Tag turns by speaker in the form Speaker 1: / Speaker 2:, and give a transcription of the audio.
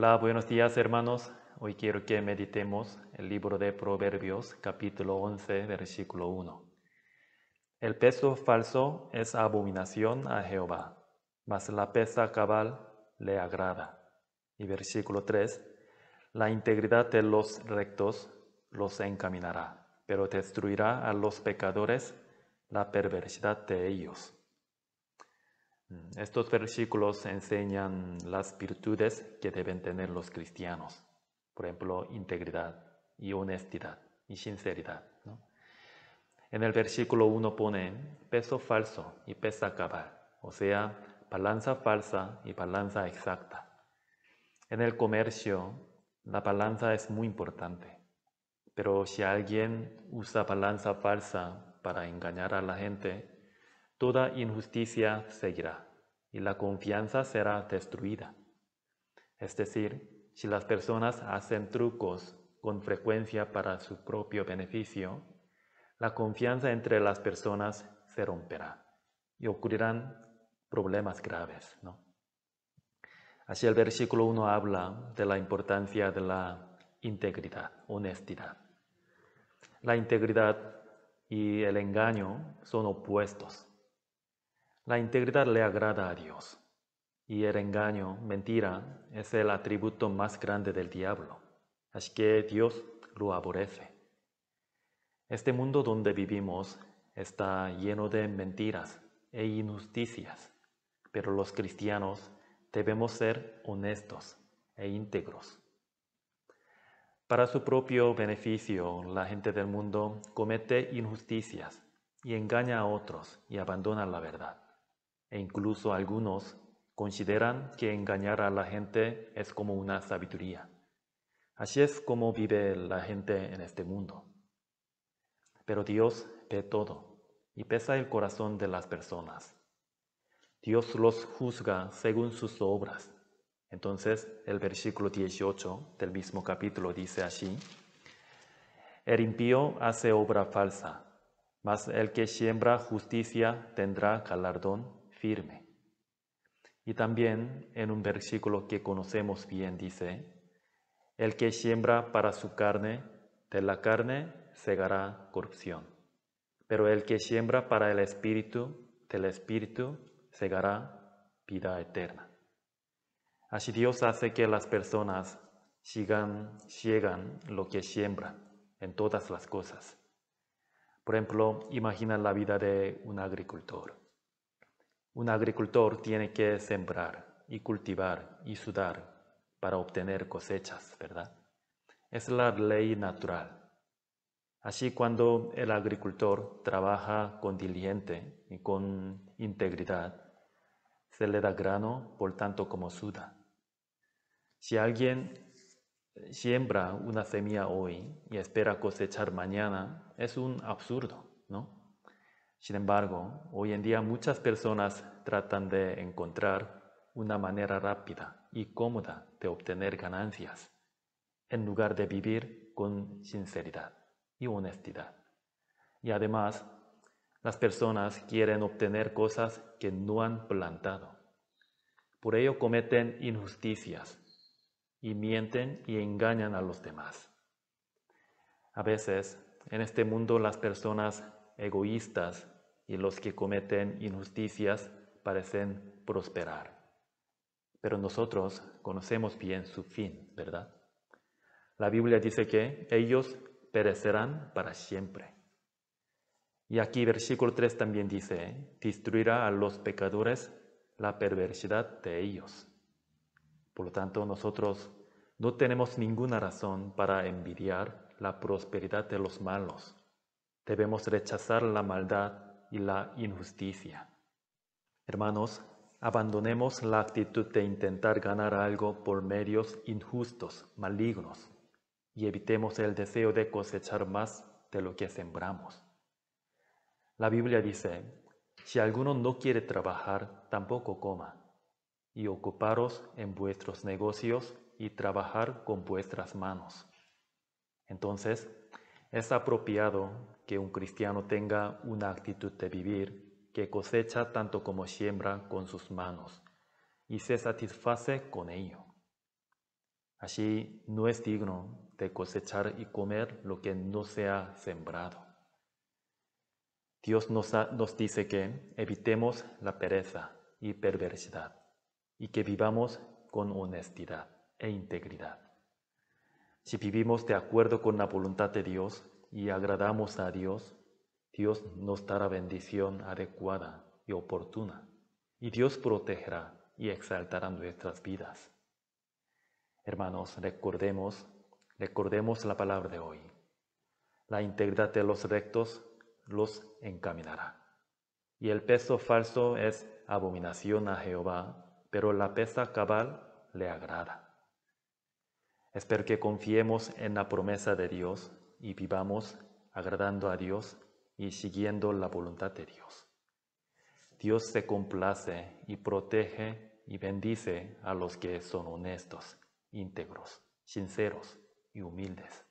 Speaker 1: Hola, buenos días hermanos. Hoy quiero que meditemos el libro de Proverbios capítulo 11, versículo 1. El peso falso es abominación a Jehová, mas la pesa cabal le agrada. Y versículo 3. La integridad de los rectos los encaminará, pero destruirá a los pecadores la perversidad de ellos. Mm, estos versículos enseñan las virtudes que deben tener los cristianos. Por ejemplo, integridad y honestidad y sinceridad. En el versículo 1 pone peso falso y pesa cabal, o sea, balanza falsa y balanza exacta. En el comercio, la balanza es muy importante, pero si alguien usa balanza falsa para engañar a la gente, toda injusticia seguirá y la confianza será destruida. Es decir, si las personas hacen trucos con frecuencia para su propio beneficio, la confianza entre las personas se romperá y ocurrirán problemas graves. Así el versículo 1 habla de la importancia de la integridad, honestidad. La integridad y el engaño son opuestos. La integridad le agrada a Dios y el engaño, mentira, es el atributo más grande del diablo. Así que Dios lo aborrece. Este mundo donde vivimos está lleno de mentiras e injusticias, pero los cristianos debemos ser honestos e íntegros. Para su propio beneficio, la gente del mundo comete injusticias y engaña a otros y abandona la verdad e incluso algunos consideran que engañar a la gente es como una sabiduría. Así es como vive la gente en este mundo. Pero Dios ve todo y pesa el corazón de las personas. Dios los juzga según sus obras. Entonces, el versículo 18 del mismo capítulo dice así, El impío hace obra falsa, mas el que siembra justicia tendrá galardón firme. Y también en un versículo que conocemos bien dice, el que siembra para su carne, de la carne segará corrupción. Pero el que siembra para el espíritu, del espíritu segará vida eterna. Así Dios hace que las personas sigan, ciegan lo que siembra en todas las cosas. Por ejemplo, imagina la vida de un agricultor un agricultor tiene que sembrar y cultivar y sudar para obtener cosechas, ¿verdad? Es la ley natural. Así cuando el agricultor trabaja con diligente y con integridad, se le da grano, por tanto, como suda. Si alguien siembra una semilla hoy y espera cosechar mañana, es un absurdo, ¿no? Sin embargo, hoy en día muchas personas tratan de encontrar una manera rápida y cómoda de obtener ganancias, en lugar de vivir con sinceridad y honestidad. Y además, las personas quieren obtener cosas que no han plantado. Por ello cometen injusticias y mienten y engañan a los demás. A veces, en este mundo las personas egoístas y los que cometen injusticias parecen prosperar. Pero nosotros conocemos bien su fin, ¿verdad? La Biblia dice que ellos perecerán para siempre. Y aquí versículo 3 también dice, ¿eh? destruirá a los pecadores la perversidad de ellos. Por lo tanto, nosotros no tenemos ninguna razón para envidiar la prosperidad de los malos Debemos rechazar la maldad y la injusticia. Hermanos, abandonemos la actitud de intentar ganar algo por medios injustos, malignos, y evitemos el deseo de cosechar más de lo que sembramos. La Biblia dice, si alguno no quiere trabajar, tampoco coma, y ocuparos en vuestros negocios y trabajar con vuestras manos. Entonces, es apropiado que un cristiano tenga una actitud de vivir que cosecha tanto como siembra con sus manos y se satisface con ello. Así no es digno de cosechar y comer lo que no se ha sembrado. Dios nos, nos dice que evitemos la pereza y perversidad y que vivamos con honestidad e integridad. Si vivimos de acuerdo con la voluntad de Dios, y agradamos a Dios, Dios nos dará bendición adecuada y oportuna, y Dios protegerá y exaltará nuestras vidas. Hermanos, recordemos, recordemos la palabra de hoy. La integridad de los rectos los encaminará. Y el peso falso es abominación a Jehová, pero la pesa cabal le agrada. Espero que confiemos en la promesa de Dios y vivamos agradando a Dios y siguiendo la voluntad de Dios. Dios se complace y protege y bendice a los que son honestos, íntegros, sinceros y humildes.